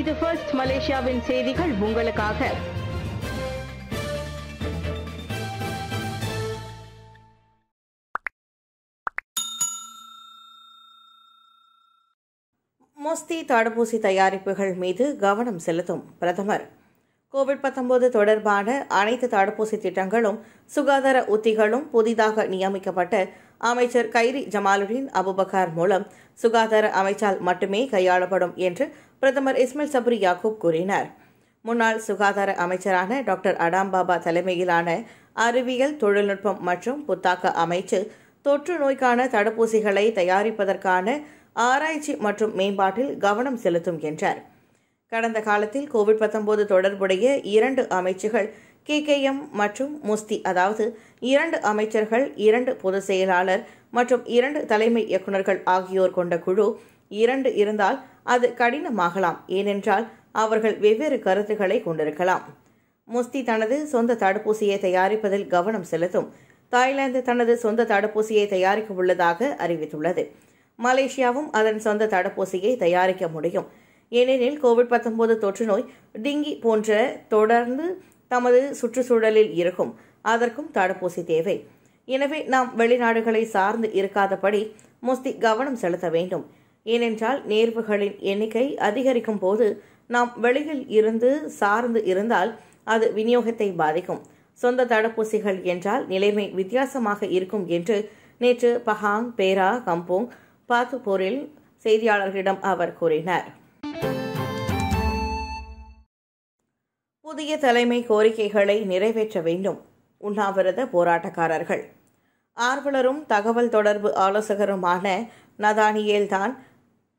இது ஃபர்ஸ்ட் மலேசியாவின் செய்திகள் உங்களுக்காக மொஸ்தி தடுப்பூசி தயாரிப்புகள் மீது கவனம் செலுத்தும் பிரதமர் கோவிட் பத்தொன்பது தொடர்பான அனைத்து தடுப்பூசி திட்டங்களும் சுகாதார உத்திகளும் புதிதாக நியமிக்கப்பட்ட அமைச்சர் கைரி ஜமாலுடீன் அபுபக்கார் மூலம் சுகாதார அமைச்சால் மட்டுமே கையாளப்படும் என்று பிரதமர் இஸ்மில் சபுரி யாக்கூப் கூறினார் முன்னாள் சுகாதார அமைச்சரான டாக்டர் அடாம்பாபா தலைமையிலான அறிவியல் தொழில்நுட்பம் மற்றும் புத்தாக்க அமைச்சு தொற்று நோய்க்கான தடுப்பூசிகளை தயாரிப்பதற்கான ஆராய்ச்சி மற்றும் மேம்பாட்டில் கவனம் செலுத்தும் என்றார் கடந்த காலத்தில் கோவிட் தொடர்புடைய இரண்டு அமைச்சுகள் கேகேஎம் மற்றும் முஸ்தி அதாவது இரண்டு அமைச்சர்கள் இரண்டு பொதுச் செயலாளர் மற்றும் இரண்டு தலைமை இயக்குநர்கள் ஆகியோர் கொண்ட குழு இரண்டு இருந்தால் அது கடினமாகலாம் ஏனென்றால் அவர்கள் வெவ்வேறு கருத்துக்களை கொண்டிருக்கலாம் முஸ்தி தனது சொந்த தடுப்பூசியை தயாரிப்பதில் கவனம் செலுத்தும் தாய்லாந்து தனது சொந்த தடுப்பூசியை தயாரிக்க உள்ளதாக அறிவித்துள்ளது மலேசியாவும் அதன் சொந்த தடுப்பூசியை தயாரிக்க முடியும் ஏனெனில் கோவிட் தொற்று நோய் டிங்கி போன்ற தொடர்ந்து தமது சுற்றுச்சூழலில் இருக்கும் அதற்கும் தடுப்பூசி தேவை எனவே நாம் வெளிநாடுகளை சார்ந்து இருக்காதபடி முஸ்தி கவனம் செலுத்த வேண்டும் ஏனென்றால் நேர்வுகளின் எண்ணிக்கை அதிகரிக்கும் போது நாம் வெளியில் இருந்து சார்ந்து இருந்தால் அது விநியோகத்தை பாதிக்கும் சொந்த தடுப்பூசிகள் என்றால் நிலைமை வித்தியாசமாக இருக்கும் என்று நேற்று பஹாங் பேரா கம்போங் பாத்துபூரில் செய்தியாளர்களிடம் அவர் கூறினார் புதிய தலைமை கோரிக்கைகளை நிறைவேற்ற வேண்டும் உண்ணாவிரத போராட்டக்காரர்கள் ஆர்வலரும் தகவல் தொடர்பு ஆலோசகருமான நதானியேல் தான்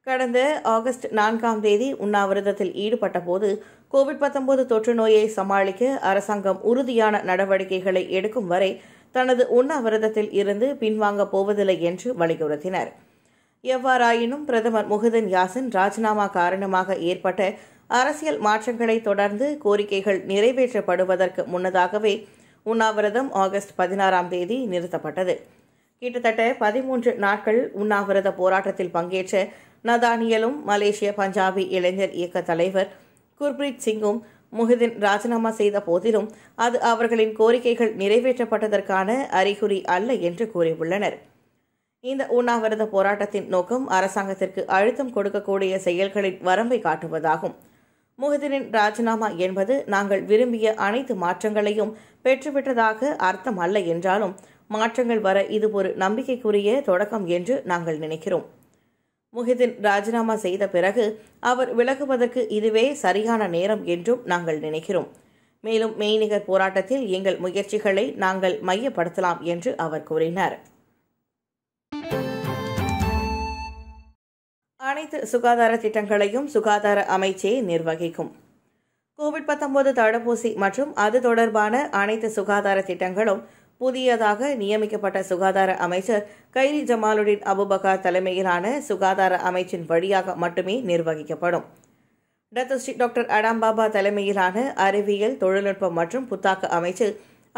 கடந்த ஆகஸ்ட் நான்காம் தேதி உண்ணாவிரதத்தில் ஈடுபட்ட போது கோவிட் பத்தொன்பது தொற்று நோயை சமாளிக்க அரசாங்கம் உறுதியான நடவடிக்கைகளை எடுக்கும் வரை தனது உண்ணாவிரதத்தில் இருந்து பின்வாங்கப் போவதில்லை என்று வலியுறுத்தினர் எவ்வாறாயினும் பிரதமர் முகுதன் யாசின் ராஜினாமா காரணமாக ஏற்பட்ட அரசியல் மாற்றங்களை தொடர்ந்து கோரிக்கைகள் நிறைவேற்றப்படுவதற்கு முன்னதாகவே உண்ணாவிரதம் ஆகஸ்ட் பதினாறாம் தேதி நிறுத்தப்பட்டது கிட்டத்தட்ட பதிமூன்று நாட்கள் உண்ணாவிரத போராட்டத்தில் பங்கேற்ற நதானியலும் மலேசிய பஞ்சாபி இளைஞர் இயக்க தலைவர் குர்பிரீத் சிங்கும் முஹிதின் ராஜினாமா செய்த போதிலும் அது அவர்களின் கோரிக்கைகள் நிறைவேற்றப்பட்டதற்கான அறிகுறி அல்ல என்று கூறியுள்ளனர் இந்த உண்ணாவிரத போராட்டத்தின் நோக்கம் அரசாங்கத்திற்கு அழுத்தம் கொடுக்கக்கூடிய செயல்களின் வரம்பை காட்டுவதாகும் முஹிதரின் ராஜினாமா என்பது நாங்கள் விரும்பிய அனைத்து மாற்றங்களையும் பெற்றுவிட்டதாக அர்த்தம் அல்ல என்றாலும் மாற்றங்கள் வர இது ஒரு நம்பிக்கைக்குரிய தொடக்கம் என்று நாங்கள் நினைக்கிறோம் முஹிதின் ராஜினாமா செய்த பிறகு அவர் விலகுவதற்கு இதுவே சரியான நேரம் என்றும் நாங்கள் நினைக்கிறோம் மேலும் மெய்நிகர் போராட்டத்தில் எங்கள் முயற்சிகளை நாங்கள் மையப்படுத்தலாம் என்று அவர் கூறினார் அனைத்து சுகாதார திட்டங்களையும் சுகாதார அமைச்சே நிர்வகிக்கும் கோவிட் பத்தொன்பது தடுப்பூசி மற்றும் அது தொடர்பான அனைத்து சுகாதார திட்டங்களும் புதியதாக நியமிக்கப்பட்ட சுகாதார அமைச்சர் கைரி ஜமாலுடின் அபுபகா தலைமையிலான சுகாதார அமைச்சின் வழியாக மட்டுமே நிர்வகிக்கப்படும் டத்தஸ்ரீ டாக்டர் அடாம்பாபா தலைமையிலான அறிவியல் தொழில்நுட்பம் மற்றும் புத்தாக்க அமைச்சு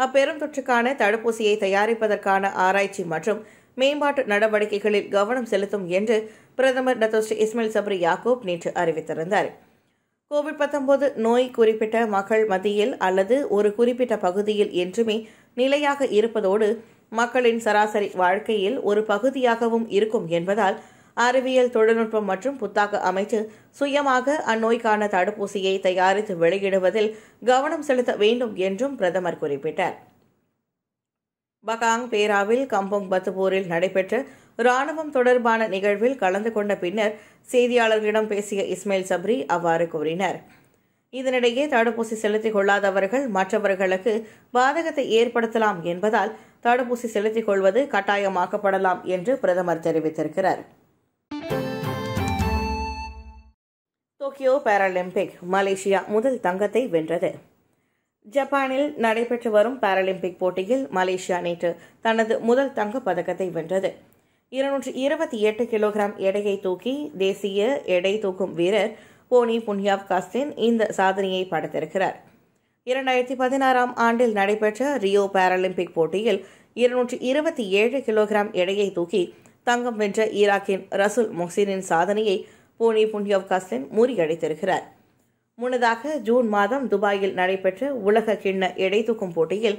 அப்பெரும் தொற்றுக்கான தடுப்பூசியை தயாரிப்பதற்கான ஆராய்ச்சி மற்றும் மேம்பாட்டு நடவடிக்கைகளில் கவனம் செலுத்தும் என்று பிரதமர் ஸ்ரீ இஸ்மில் சப்ரி யாக்கூப் நேற்று அறிவித்திருந்தார் கோவிட் பத்தொன்பது நோய் குறிப்பிட்ட மக்கள் மத்தியில் அல்லது ஒரு குறிப்பிட்ட பகுதியில் என்றுமே நிலையாக இருப்பதோடு மக்களின் சராசரி வாழ்க்கையில் ஒரு பகுதியாகவும் இருக்கும் என்பதால் அறிவியல் தொழில்நுட்பம் மற்றும் புத்தாக்க அமைச்சு சுயமாக அந்நோய்க்கான தடுப்பூசியை தயாரித்து வெளியிடுவதில் கவனம் செலுத்த வேண்டும் என்றும் பிரதமர் குறிப்பிட்டார் பகாங் பேராவில் கம்போங் பத்துபூரில் நடைபெற்ற ராணுவம் தொடர்பான நிகழ்வில் கலந்து கொண்ட பின்னர் செய்தியாளர்களிடம் பேசிய இஸ்மாயில் சப்ரி அவ்வாறு கூறினார் இதனிடையே தடுப்பூசி செலுத்திக் கொள்ளாதவர்கள் மற்றவர்களுக்கு பாதகத்தை ஏற்படுத்தலாம் என்பதால் தடுப்பூசி செலுத்திக் கொள்வது கட்டாயமாக்கப்படலாம் என்று பிரதமர் தெரிவித்திருக்கிறார் டோக்கியோ பாராலிம்பிக் மலேசியா முதல் தங்கத்தை வென்றது ஜப்பானில் நடைபெற்று வரும் பாராலிம்பிக் போட்டியில் மலேசியா நேற்று தனது முதல் தங்கப் பதக்கத்தை வென்றது இருநூற்றி இருபத்தி எட்டு கிலோகிராம் எடையை தூக்கி தேசிய எடை தூக்கும் வீரர் போனி புன்யாப் காஸ்தின் இந்த சாதனையை படைத்திருக்கிறார் இரண்டாயிரத்தி பதினாறாம் ஆண்டில் நடைபெற்ற ரியோ பாராலிம்பிக் போட்டியில் இருநூற்றி இருபத்தி ஏழு கிலோகிராம் எடையை தூக்கி தங்கம் வென்ற ஈராக்கின் ரசுல் மொஹ்சினின் சாதனையை போனி புன்யாப் காஸ்தின் முறியடித்திருக்கிறார் முன்னதாக ஜூன் மாதம் துபாயில் நடைபெற்ற உலக கிண்ண எடை தூக்கும் போட்டியில்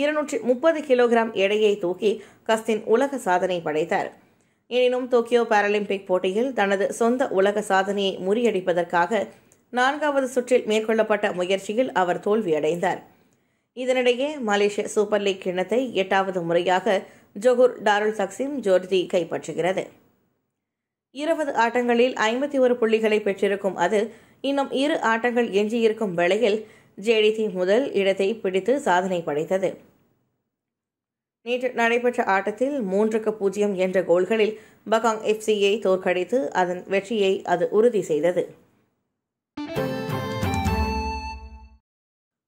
இருநூற்றி முப்பது கிலோகிராம் எடையை தூக்கி கஸ்தின் உலக சாதனை படைத்தார் எனினும் டோக்கியோ பாராலிம்பிக் போட்டியில் தனது சொந்த உலக சாதனையை முறியடிப்பதற்காக நான்காவது சுற்றில் மேற்கொள்ளப்பட்ட முயற்சியில் அவர் தோல்வியடைந்தார் இதனிடையே மலேசிய சூப்பர் லீக் கிண்ணத்தை எட்டாவது முறையாக ஜொஹூர் டாருல் சக்சிம் ஜோர்ஜி கைப்பற்றுகிறது இருபது ஆட்டங்களில் ஐம்பத்தி ஒரு புள்ளிகளை பெற்றிருக்கும் அது இன்னும் இரு ஆட்டங்கள் எஞ்சியிருக்கும் வேளையில் ஜேடிசி முதல் இடத்தை பிடித்து சாதனை படைத்தது நேற்று நடைபெற்ற ஆட்டத்தில் மூன்றுக்கு பூஜ்ஜியம் என்ற கோல்களில் பகாங் எஃப்சியை தோற்கடித்து அதன் வெற்றியை அது உறுதி செய்தது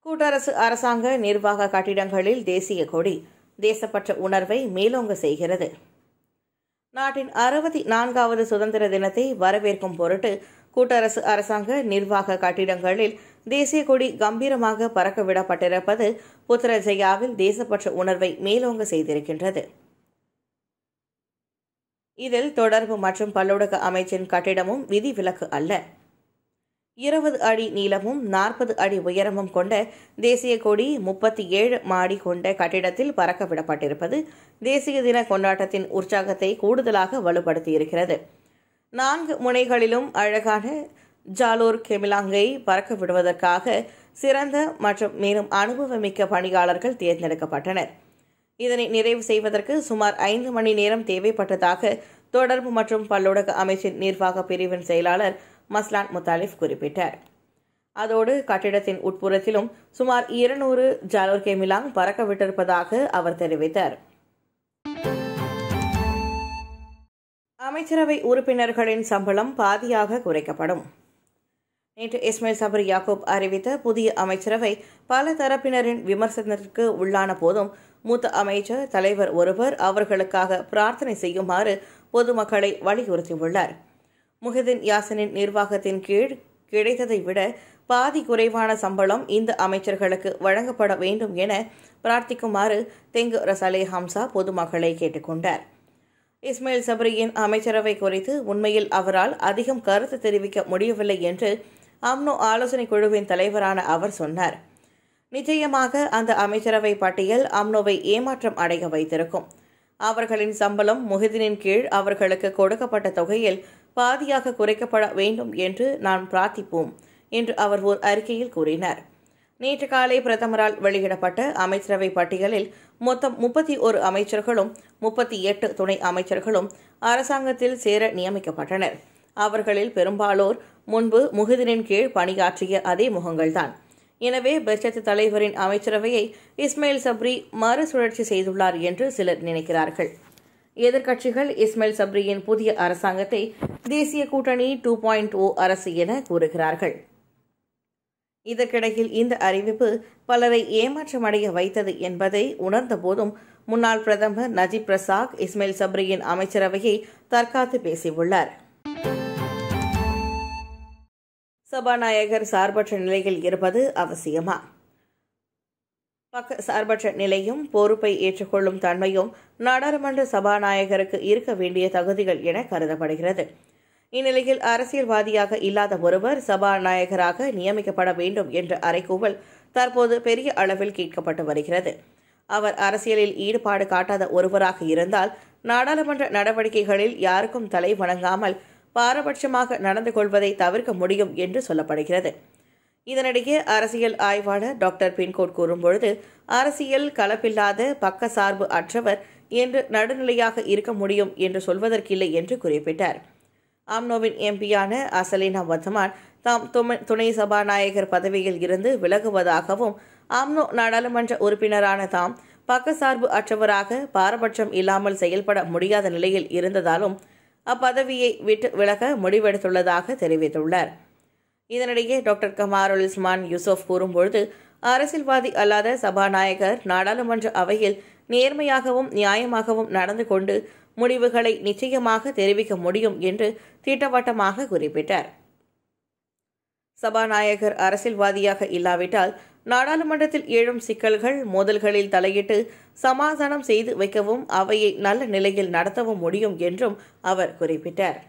கூட்டரசு அரசாங்க நிர்வாக கட்டிடங்களில் தேசிய கொடி தேசப்பற்ற உணர்வை மேலோங்க செய்கிறது நாட்டின் அறுபத்தி நான்காவது சுதந்திர தினத்தை வரவேற்கும் பொருட்டு கூட்டரசு அரசாங்க நிர்வாக கட்டிடங்களில் தேசிய கொடி கம்பீரமாக பறக்கவிடப்பட்டிருப்பது புத்திரஜயாவில் தேசப்பற்ற உணர்வை மேலோங்க செய்திருக்கின்றது இதில் தொடர்பு மற்றும் பல்லூடக அமைச்சின் கட்டிடமும் விதிவிலக்கு அல்ல இருபது அடி நீளமும் நாற்பது அடி உயரமும் கொண்ட தேசிய கொடி முப்பத்தி ஏழு மாடி கொண்ட கட்டிடத்தில் பறக்கவிடப்பட்டிருப்பது தேசிய தின கொண்டாட்டத்தின் உற்சாகத்தை கூடுதலாக வலுப்படுத்தியிருக்கிறது நான்கு முனைகளிலும் அழகான ஜாலூர் கெமிலாங்கை பறக்க விடுவதற்காக சிறந்த மற்றும் மேலும் அனுபவமிக்க பணியாளர்கள் தேர்ந்தெடுக்கப்பட்டனர் இதனை நிறைவு செய்வதற்கு சுமார் ஐந்து மணி நேரம் தேவைப்பட்டதாக தொடர்பு மற்றும் பல்லூடக அமைச்சின் நிர்வாக பிரிவின் செயலாளர் மஸ்லான் முத்தாலிஃப் குறிப்பிட்டார் அதோடு கட்டிடத்தின் உட்புறத்திலும் சுமார் இருநூறு ஜாலோர் கெமிலாங் பறக்க விட்டிருப்பதாக அவர் தெரிவித்தார் அமைச்சரவை உறுப்பினர்களின் சம்பளம் பாதியாக குறைக்கப்படும் நேற்று இஸ்மாயில் சபர் யாக்கூப் அறிவித்த புதிய அமைச்சரவை பல தரப்பினரின் விமர்சனத்திற்கு உள்ளான போதும் மூத்த அமைச்சர் தலைவர் ஒருவர் அவர்களுக்காக பிரார்த்தனை செய்யுமாறு பொதுமக்களை வலியுறுத்தியுள்ளார் முஹிதின் யாசனின் நிர்வாகத்தின் கீழ் கிடைத்ததை விட பாதி குறைவான சம்பளம் இந்த அமைச்சர்களுக்கு வழங்கப்பட வேண்டும் என பிரார்த்திக்குமாறு தெங்கு ரசாலே ஹம்சா பொதுமக்களை கேட்டுக்கொண்டார் இஸ்மாயில் சபரியின் அமைச்சரவை குறித்து உண்மையில் அவரால் அதிகம் கருத்து தெரிவிக்க முடியவில்லை என்று அம்னோ ஆலோசனை குழுவின் தலைவரான அவர் சொன்னார் நிச்சயமாக அந்த அமைச்சரவை பட்டியல் அம்னோவை ஏமாற்றம் அடைய வைத்திருக்கும் அவர்களின் சம்பளம் முஹிதீனின் கீழ் அவர்களுக்கு கொடுக்கப்பட்ட தொகையில் பாதியாக குறைக்கப்பட வேண்டும் என்று நான் பிரார்த்திப்போம் என்று அவர் ஓர் அறிக்கையில் கூறினார் நேற்று காலை பிரதமரால் வெளியிடப்பட்ட அமைச்சரவை பட்டியலில் மொத்தம் முப்பத்தி ஒரு அமைச்சர்களும் முப்பத்தி எட்டு துணை அமைச்சர்களும் அரசாங்கத்தில் சேர நியமிக்கப்பட்டனர் அவர்களில் பெரும்பாலோர் முன்பு முகுதினின் கீழ் பணியாற்றிய அதே முகங்கள்தான் எனவே பெஸ்டத் தலைவரின் அமைச்சரவையை இஸ்மாயில் சப்ரி மறுசுழற்சி செய்துள்ளார் என்று சிலர் நினைக்கிறார்கள் எதிர்க்கட்சிகள் இஸ்மாயில் சப்ரியின் புதிய அரசாங்கத்தை தேசிய கூட்டணி டூ பாயிண்ட் ஓ அரசு என கூறுகிறார்கள் இதற்கிடையில் இந்த அறிவிப்பு பலரை ஏமாற்றமடைய வைத்தது என்பதை உணர்ந்த போதும் முன்னாள் பிரதமர் நஜீப் பிரசாத் இஸ்மைல் சப்ரியின் அமைச்சரவையை தற்காத்து பேசியுள்ளார் சபாநாயகர் சார்பற்ற நிலையில் இருப்பது அவசியமா பக்க சார்பற்ற நிலையும் பொறுப்பை ஏற்றுக்கொள்ளும் தன்மையும் நாடாளுமன்ற சபாநாயகருக்கு இருக்க வேண்டிய தகுதிகள் என கருதப்படுகிறது இந்நிலையில் அரசியல்வாதியாக இல்லாத ஒருவர் சபாநாயகராக நியமிக்கப்பட வேண்டும் என்ற அறைகூவல் தற்போது பெரிய அளவில் கேட்கப்பட்டு வருகிறது அவர் அரசியலில் ஈடுபாடு காட்டாத ஒருவராக இருந்தால் நாடாளுமன்ற நடவடிக்கைகளில் யாருக்கும் தலை வணங்காமல் பாரபட்சமாக நடந்து கொள்வதை தவிர்க்க முடியும் என்று சொல்லப்படுகிறது இதனிடையே அரசியல் ஆய்வாளர் டாக்டர் பின்கோட் கூறும்பொழுது அரசியல் கலப்பில்லாத சார்பு அற்றவர் என்று நடுநிலையாக இருக்க முடியும் என்று சொல்வதற்கில்லை என்று குறிப்பிட்டார் ஆம்னோவின் எம்பியான அசலினா வர்தமான் தாம் துணை சபாநாயகர் பதவியில் இருந்து விலகுவதாகவும் ஆம்னோ நாடாளுமன்ற உறுப்பினரான தாம் பக்கசார்பு அற்றவராக பாரபட்சம் இல்லாமல் செயல்பட முடியாத நிலையில் இருந்ததாலும் அப்பதவியை விட்டு விலக முடிவெடுத்துள்ளதாக தெரிவித்துள்ளார் இதனிடையே டாக்டர் கமாருல் இஸ்மான் யூசுப் கூறும்பொழுது அரசியல்வாதி அல்லாத சபாநாயகர் நாடாளுமன்ற அவையில் நேர்மையாகவும் நியாயமாகவும் நடந்து கொண்டு முடிவுகளை நிச்சயமாக தெரிவிக்க முடியும் என்று திட்டவட்டமாக குறிப்பிட்டார் சபாநாயகர் அரசியல்வாதியாக இல்லாவிட்டால் நாடாளுமன்றத்தில் எழும் சிக்கல்கள் மோதல்களில் தலையிட்டு சமாதானம் செய்து வைக்கவும் அவையை நல்ல நிலையில் நடத்தவும் முடியும் என்றும் அவர் குறிப்பிட்டார்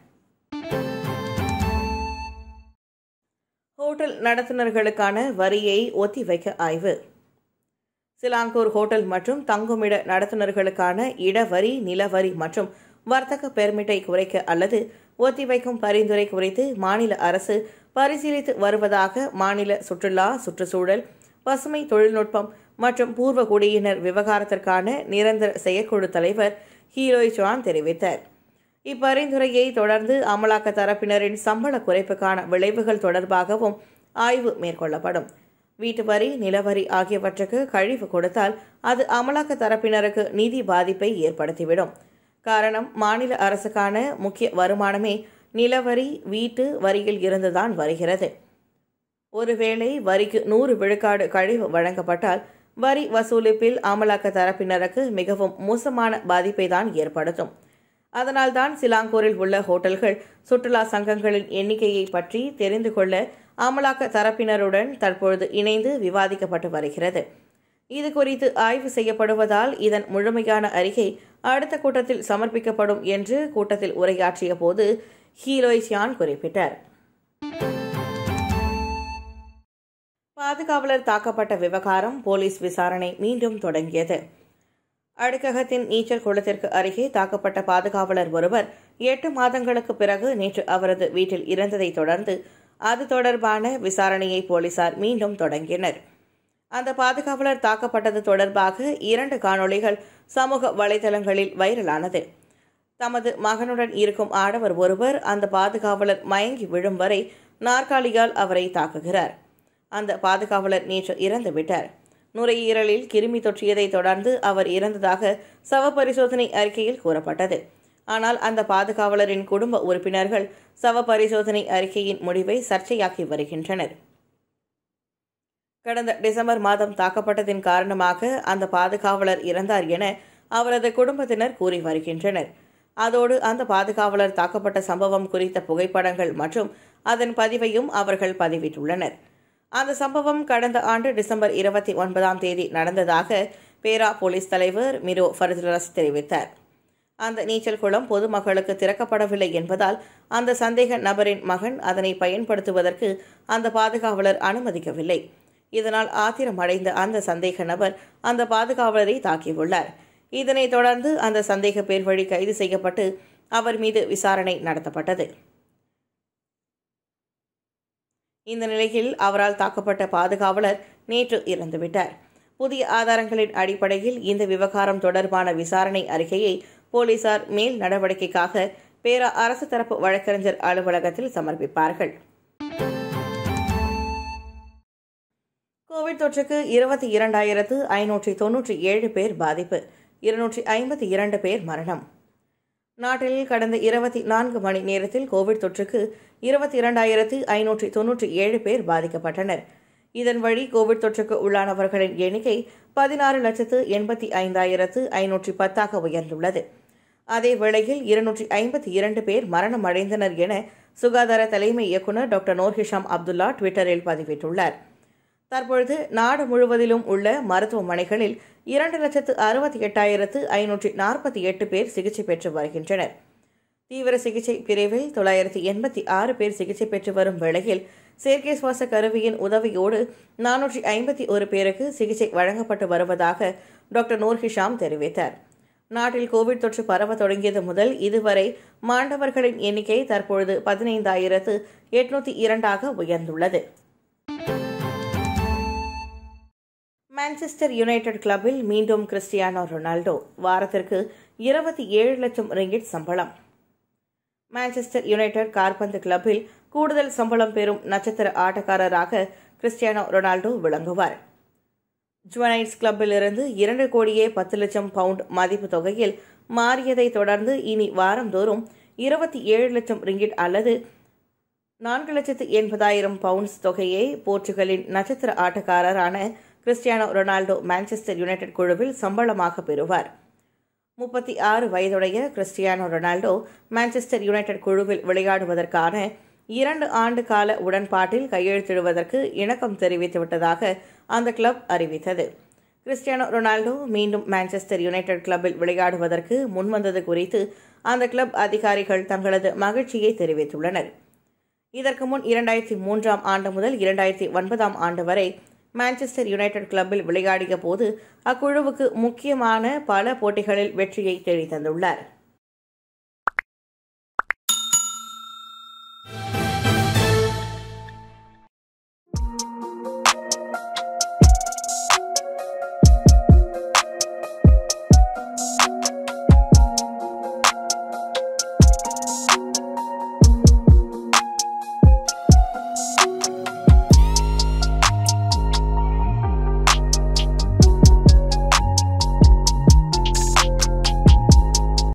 ஹோட்டல் நடத்துனர்களுக்கான வரியை ஒத்திவைக்க வைக்க ஆய்வு சிலாங்கூர் ஹோட்டல் மற்றும் தங்குமிட நடத்துனர்களுக்கான இடவரி நிலவரி மற்றும் வர்த்தக பெர்மிட்டை குறைக்க அல்லது ஒத்திவைக்கும் பரிந்துரை குறித்து மாநில அரசு பரிசீலித்து வருவதாக மாநில சுற்றுலா சுற்றுச்சூழல் பசுமை தொழில்நுட்பம் மற்றும் பூர்வ குடியினர் விவகாரத்திற்கான நிரந்தர செயற்குழு தலைவர் ஹீரோய் சான் தெரிவித்தார் இப்பரிந்துரையை தொடர்ந்து அமலாக்க தரப்பினரின் சம்பள குறைப்புக்கான விளைவுகள் தொடர்பாகவும் ஆய்வு மேற்கொள்ளப்படும் வீட்டு வரி நிலவரி ஆகியவற்றுக்கு கழிவு கொடுத்தால் அது அமலாக்க தரப்பினருக்கு நிதி பாதிப்பை ஏற்படுத்திவிடும் காரணம் மாநில அரசுக்கான முக்கிய வருமானமே நிலவரி வீட்டு வரியில் இருந்துதான் வருகிறது ஒருவேளை வரிக்கு நூறு விழுக்காடு கழிவு வழங்கப்பட்டால் வரி வசூலிப்பில் அமலாக்க தரப்பினருக்கு மிகவும் மோசமான பாதிப்பை தான் ஏற்படுத்தும் அதனால்தான் சிலாங்கூரில் உள்ள ஹோட்டல்கள் சுற்றுலா சங்கங்களின் எண்ணிக்கையை பற்றி தெரிந்து கொள்ள அமலாக்க தரப்பினருடன் தற்பொழுது இணைந்து விவாதிக்கப்பட்டு வருகிறது இது குறித்து ஆய்வு செய்யப்படுவதால் இதன் முழுமையான அறிக்கை அடுத்த கூட்டத்தில் சமர்ப்பிக்கப்படும் என்று கூட்டத்தில் உரையாற்றிய போது ஹீலோய் சியான் குறிப்பிட்டார் பாதுகாவலர் தாக்கப்பட்ட விவகாரம் போலீஸ் விசாரணை மீண்டும் தொடங்கியது அடுக்ககத்தின் நீச்சல் குளத்திற்கு அருகே தாக்கப்பட்ட பாதுகாவலர் ஒருவர் எட்டு மாதங்களுக்கு பிறகு நேற்று அவரது வீட்டில் இறந்ததை தொடர்ந்து அது தொடர்பான விசாரணையை போலீசார் மீண்டும் தொடங்கினர் அந்த பாதுகாவலர் தாக்கப்பட்டது தொடர்பாக இரண்டு காணொளிகள் சமூக வலைதளங்களில் வைரலானது தமது மகனுடன் இருக்கும் ஆடவர் ஒருவர் அந்த பாதுகாவலர் மயங்கி விழும் வரை நாற்காலியால் அவரை தாக்குகிறார் அந்த பாதுகாவலர் நேற்று இறந்து விட்டார் நுரையீரலில் கிருமி தொற்றியதை தொடர்ந்து அவர் இறந்ததாக சவ பரிசோதனை அறிக்கையில் கூறப்பட்டது ஆனால் அந்த பாதுகாவலரின் குடும்ப உறுப்பினர்கள் சவ பரிசோதனை அறிக்கையின் முடிவை சர்ச்சையாக்கி வருகின்றனர் கடந்த டிசம்பர் மாதம் தாக்கப்பட்டதின் காரணமாக அந்த பாதுகாவலர் இறந்தார் என அவரது குடும்பத்தினர் கூறி வருகின்றனர் அதோடு அந்த பாதுகாவலர் தாக்கப்பட்ட சம்பவம் குறித்த புகைப்படங்கள் மற்றும் அதன் பதிவையும் அவர்கள் பதிவிட்டுள்ளனர் அந்த சம்பவம் கடந்த ஆண்டு டிசம்பர் இருபத்தி ஒன்பதாம் தேதி நடந்ததாக பேரா போலீஸ் தலைவர் மிரோ ஃபரதுலஸ் தெரிவித்தார் அந்த நீச்சல் குளம் பொதுமக்களுக்கு திறக்கப்படவில்லை என்பதால் அந்த சந்தேக நபரின் மகன் அதனை பயன்படுத்துவதற்கு அந்த பாதுகாவலர் அனுமதிக்கவில்லை இதனால் ஆத்திரமடைந்த அந்த சந்தேக நபர் அந்த பாதுகாவலரை தாக்கியுள்ளார் இதனைத் தொடர்ந்து அந்த சந்தேக பேர் வழி கைது செய்யப்பட்டு அவர் மீது விசாரணை நடத்தப்பட்டது இந்த நிலையில் அவரால் தாக்கப்பட்ட பாதுகாவலர் நேற்று இறந்துவிட்டார் புதிய ஆதாரங்களின் அடிப்படையில் இந்த விவகாரம் தொடர்பான விசாரணை அறிக்கையை போலீசார் மேல் நடவடிக்கைக்காக பேரா அரசு தரப்பு வழக்கறிஞர் அலுவலகத்தில் சமர்ப்பிப்பார்கள் கோவிட் தொற்றுக்கு இருபத்தி இரண்டாயிரத்து ஐநூற்றி தொன்னூற்றி ஏழு பேர் பாதிப்பு இருநூற்றி ஐம்பத்தி இரண்டு பேர் மரணம் நாட்டில் கடந்த இருபத்தி நான்கு மணி நேரத்தில் கோவிட் தொற்றுக்கு இருபத்தி இரண்டாயிரத்து ஐநூற்றி தொன்னூற்றி ஏழு பேர் பாதிக்கப்பட்டனர் இதன் வழி கோவிட் தொற்றுக்கு உள்ளானவர்களின் எண்ணிக்கை பதினாறு லட்சத்து எண்பத்தி ஐந்தாயிரத்து ஐநூற்றி பத்தாக உயர்ந்துள்ளது அதே வேளையில் இருநூற்றி ஐம்பத்தி இரண்டு பேர் மரணம் அடைந்தனர் என சுகாதார தலைமை இயக்குநர் டாக்டர் நோர்ஹிஷாம் அப்துல்லா ட்விட்டரில் பதிவிட்டுள்ளார் தற்பொழுது நாடு முழுவதிலும் உள்ள மருத்துவமனைகளில் இரண்டு லட்சத்து அறுபத்தி எட்டாயிரத்து ஐநூற்றி நாற்பத்தி எட்டு பேர் சிகிச்சை பெற்று வருகின்றனர் தீவிர சிகிச்சை பிரிவில் தொள்ளாயிரத்தி எண்பத்தி ஆறு பேர் சிகிச்சை பெற்று வரும் வேளையில் செயற்கை சுவாச கருவியின் உதவியோடு நானூற்றி ஐம்பத்தி ஒரு பேருக்கு சிகிச்சை வழங்கப்பட்டு வருவதாக டாக்டர் நூர்ஹிஷாம் தெரிவித்தார் நாட்டில் கோவிட் தொற்று பரவ தொடங்கியது முதல் இதுவரை மாண்டவர்களின் எண்ணிக்கை தற்பொழுது பதினைந்தாயிரத்து எட்நூத்தி இரண்டாக உயர்ந்துள்ளது மான்செஸ்டர் யுனைடெட் கிளப்பில் மீண்டும் கிறிஸ்டியானோ ரொனால்டோ வாரத்திற்கு இருபத்தி ஏழு லட்சம் ரிங்கிட் சம்பளம் மான்செஸ்டர் யுனைடெட் கார்பந்து கிளப்பில் கூடுதல் சம்பளம் பெறும் நட்சத்திர ஆட்டக்காரராக கிறிஸ்டியானோ ரொனால்டோ விளங்குவார் ஜுவனைட்ஸ் கிளப்பிலிருந்து இரண்டு கோடியே பத்து லட்சம் பவுண்ட் மதிப்பு தொகையில் மாறியதை தொடர்ந்து இனி வாரந்தோறும் இருபத்தி ஏழு லட்சம் ரிங்கிட் அல்லது நான்கு லட்சத்து எண்பதாயிரம் பவுண்ட்ஸ் தொகையை போர்ச்சுகலின் நட்சத்திர ஆட்டக்காரரான கிறிஸ்டியானோ ரொனால்டோ மான்செஸ்டர் யுனைடெட் குழுவில் சம்பளமாக பெறுவார் முப்பத்தி ஆறு வயதுடைய கிறிஸ்டியானோ ரொனால்டோ மான்செஸ்டர் யுனைடெட் குழுவில் விளையாடுவதற்கான இரண்டு ஆண்டு கால உடன்பாட்டில் கையெழுத்திடுவதற்கு இணக்கம் தெரிவித்துவிட்டதாக அந்த கிளப் அறிவித்தது கிறிஸ்டியானோ ரொனால்டோ மீண்டும் மான்செஸ்டர் யுனைடெட் கிளப்பில் விளையாடுவதற்கு முன்வந்தது குறித்து அந்த கிளப் அதிகாரிகள் தங்களது மகிழ்ச்சியை தெரிவித்துள்ளனர் இதற்கு முன் இரண்டாயிரத்தி மூன்றாம் ஆண்டு முதல் இரண்டாயிரத்தி ஒன்பதாம் ஆண்டு வரை மான்செஸ்டர் யுனைடெட் கிளப்பில் விளையாடிய போது அக்குழுவுக்கு முக்கியமான பல போட்டிகளில் வெற்றியை தேடி